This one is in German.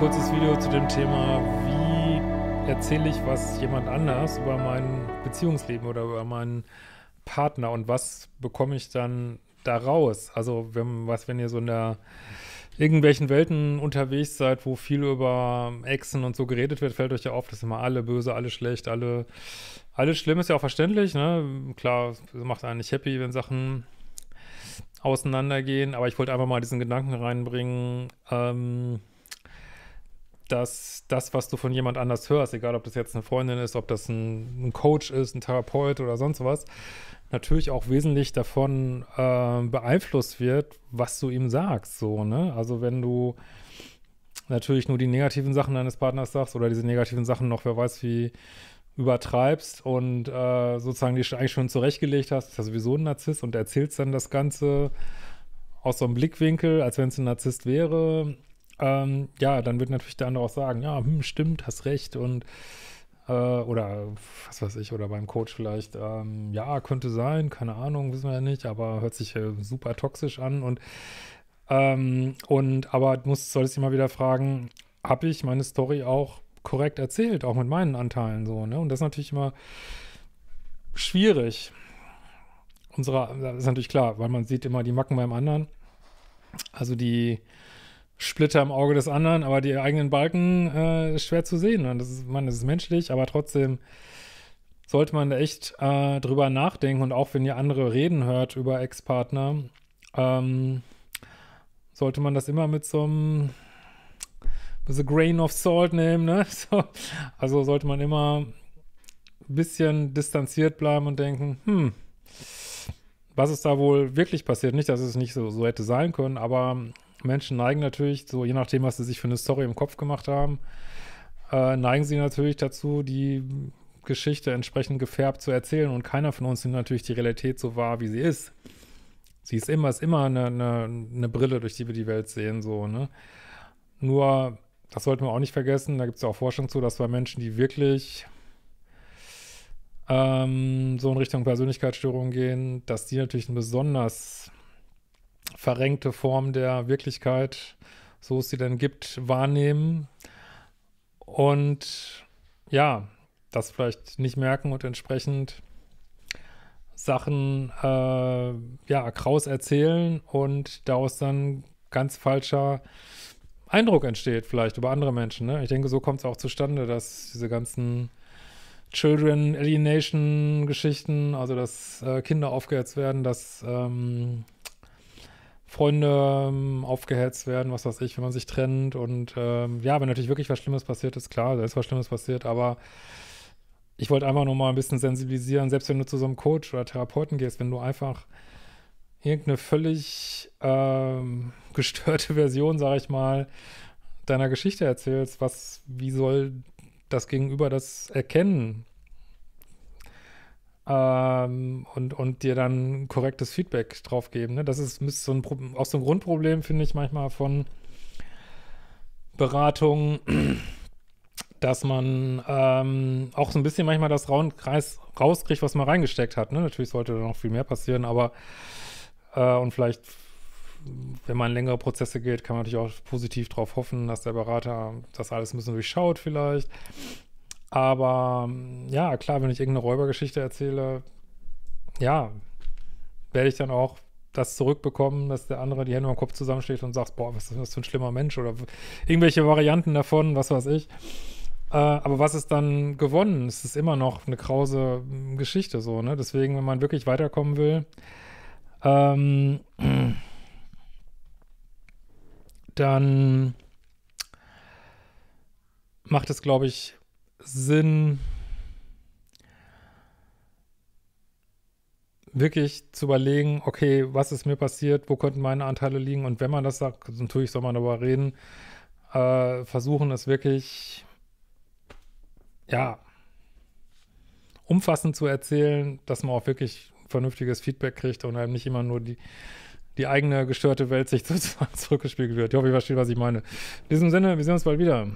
kurzes Video zu dem Thema, wie erzähle ich was jemand anders über mein Beziehungsleben oder über meinen Partner und was bekomme ich dann daraus? Also, wenn, was, wenn ihr so in der irgendwelchen Welten unterwegs seid, wo viel über Exen und so geredet wird, fällt euch ja auf, dass immer alle böse, alle schlecht, alle, alles schlimm ist ja auch verständlich, ne? Klar, macht einen nicht happy, wenn Sachen auseinandergehen, aber ich wollte einfach mal diesen Gedanken reinbringen, ähm, dass das, was du von jemand anders hörst, egal ob das jetzt eine Freundin ist, ob das ein, ein Coach ist, ein Therapeut oder sonst was, natürlich auch wesentlich davon äh, beeinflusst wird, was du ihm sagst. So, ne? Also wenn du natürlich nur die negativen Sachen deines Partners sagst oder diese negativen Sachen noch, wer weiß wie, übertreibst und äh, sozusagen die eigentlich schon zurechtgelegt hast, ist ja sowieso ein Narzisst und erzählst dann das Ganze aus so einem Blickwinkel, als wenn es ein Narzisst wäre ähm, ja, dann wird natürlich der andere auch sagen, ja, hm, stimmt, hast recht und äh, oder was weiß ich, oder beim Coach vielleicht, ähm, ja, könnte sein, keine Ahnung, wissen wir ja nicht, aber hört sich äh, super toxisch an und ähm, und aber muss, solltest du mal wieder fragen, habe ich meine Story auch korrekt erzählt, auch mit meinen Anteilen so, ne? Und das ist natürlich immer schwierig. Unsere, das ist natürlich klar, weil man sieht immer die Macken beim anderen. Also die, Splitter im Auge des anderen, aber die eigenen Balken äh, ist schwer zu sehen. Und das ist, man, das ist menschlich, aber trotzdem sollte man echt äh, drüber nachdenken. Und auch wenn ihr andere reden hört über Ex-Partner, ähm, sollte man das immer mit so einem mit so Grain of Salt nehmen, ne? So, also sollte man immer ein bisschen distanziert bleiben und denken, hm, was ist da wohl wirklich passiert? Nicht, dass es nicht so, so hätte sein können, aber Menschen neigen natürlich, so je nachdem, was sie sich für eine Story im Kopf gemacht haben, äh, neigen sie natürlich dazu, die Geschichte entsprechend gefärbt zu erzählen. Und keiner von uns nimmt natürlich die Realität so wahr, wie sie ist. Sie ist immer, ist immer eine, eine, eine Brille, durch die wir die Welt sehen, so, ne? Nur, das sollten wir auch nicht vergessen, da gibt es ja auch Forschung zu, dass bei Menschen, die wirklich ähm, so in Richtung Persönlichkeitsstörungen gehen, dass die natürlich ein besonders verrenkte Form der Wirklichkeit, so es sie dann gibt, wahrnehmen und ja, das vielleicht nicht merken und entsprechend Sachen äh, ja kraus erzählen und daraus dann ganz falscher Eindruck entsteht vielleicht über andere Menschen. Ne? Ich denke, so kommt es auch zustande, dass diese ganzen Children Alienation Geschichten, also dass äh, Kinder aufgehetzt werden, dass ähm, Freunde ähm, aufgehetzt werden, was weiß ich, wenn man sich trennt. Und ähm, ja, wenn natürlich wirklich was Schlimmes passiert ist, klar, da ist was Schlimmes passiert, aber ich wollte einfach nur mal ein bisschen sensibilisieren, selbst wenn du zu so einem Coach oder Therapeuten gehst, wenn du einfach irgendeine völlig ähm, gestörte Version, sag ich mal, deiner Geschichte erzählst, was, wie soll das Gegenüber das erkennen? ähm, und, und dir dann korrektes Feedback drauf geben. Ne? Das ist, so ein, auch so ein Grundproblem, finde ich manchmal von Beratungen, dass man ähm, auch so ein bisschen manchmal das Raunkreis rauskriegt, was man reingesteckt hat. Ne? Natürlich sollte da noch viel mehr passieren, aber äh, und vielleicht wenn man längere Prozesse geht, kann man natürlich auch positiv darauf hoffen, dass der Berater das alles ein bisschen durchschaut vielleicht. Aber ähm, ja, klar, wenn ich irgendeine Räubergeschichte erzähle, ja, werde ich dann auch das zurückbekommen, dass der andere die Hände am Kopf zusammensteht und sagt, boah, was ist das für ein schlimmer Mensch oder irgendwelche Varianten davon, was weiß ich. Äh, aber was ist dann gewonnen? Es ist immer noch eine krause hm, Geschichte so, ne? Deswegen, wenn man wirklich weiterkommen will, ähm, dann macht es, glaube ich, Sinn, wirklich zu überlegen, okay, was ist mir passiert, wo könnten meine Anteile liegen und wenn man das sagt, natürlich soll man darüber reden, äh, versuchen es wirklich, ja, umfassend zu erzählen, dass man auch wirklich vernünftiges Feedback kriegt und einem nicht immer nur die, die eigene gestörte Welt sich sozusagen zurückgespiegelt wird. Ich hoffe, ihr versteht, was ich meine. In diesem Sinne, wir sehen uns bald wieder.